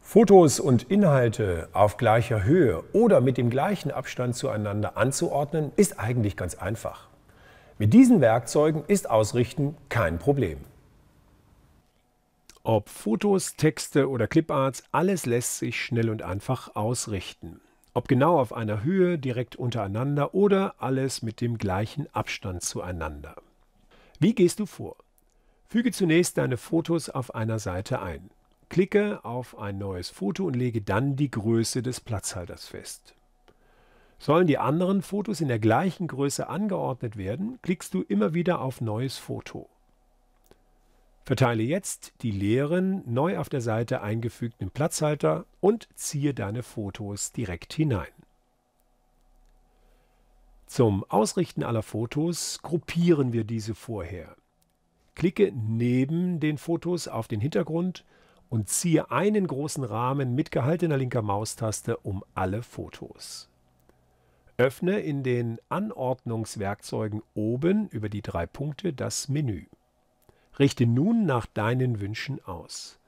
Fotos und Inhalte auf gleicher Höhe oder mit dem gleichen Abstand zueinander anzuordnen, ist eigentlich ganz einfach. Mit diesen Werkzeugen ist Ausrichten kein Problem. Ob Fotos, Texte oder Cliparts, alles lässt sich schnell und einfach ausrichten. Ob genau auf einer Höhe, direkt untereinander oder alles mit dem gleichen Abstand zueinander. Wie gehst du vor? Füge zunächst deine Fotos auf einer Seite ein. Klicke auf ein neues Foto und lege dann die Größe des Platzhalters fest. Sollen die anderen Fotos in der gleichen Größe angeordnet werden, klickst du immer wieder auf Neues Foto. Verteile jetzt die leeren, neu auf der Seite eingefügten Platzhalter und ziehe deine Fotos direkt hinein. Zum Ausrichten aller Fotos gruppieren wir diese vorher. Klicke neben den Fotos auf den Hintergrund und ziehe einen großen Rahmen mit gehaltener linker Maustaste um alle Fotos. Öffne in den Anordnungswerkzeugen oben über die drei Punkte das Menü. Richte nun nach deinen Wünschen aus.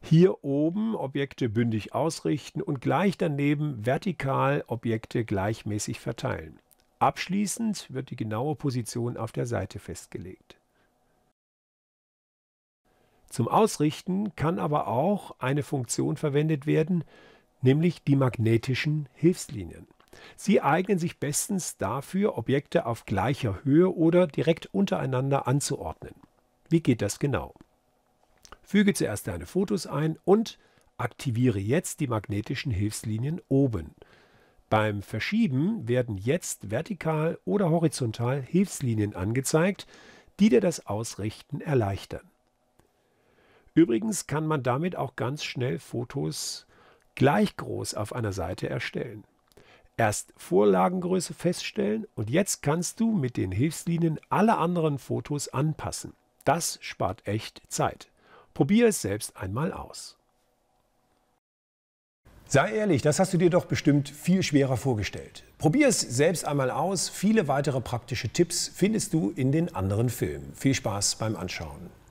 Hier oben Objekte bündig ausrichten und gleich daneben vertikal Objekte gleichmäßig verteilen. Abschließend wird die genaue Position auf der Seite festgelegt. Zum Ausrichten kann aber auch eine Funktion verwendet werden, nämlich die magnetischen Hilfslinien. Sie eignen sich bestens dafür, Objekte auf gleicher Höhe oder direkt untereinander anzuordnen. Wie geht das genau? Füge zuerst deine Fotos ein und aktiviere jetzt die magnetischen Hilfslinien oben. Beim Verschieben werden jetzt vertikal oder horizontal Hilfslinien angezeigt, die dir das Ausrichten erleichtern. Übrigens kann man damit auch ganz schnell Fotos gleich groß auf einer Seite erstellen. Erst Vorlagengröße feststellen und jetzt kannst du mit den Hilfslinien alle anderen Fotos anpassen. Das spart echt Zeit. Probier es selbst einmal aus. Sei ehrlich, das hast du dir doch bestimmt viel schwerer vorgestellt. Probier es selbst einmal aus. Viele weitere praktische Tipps findest du in den anderen Filmen. Viel Spaß beim Anschauen.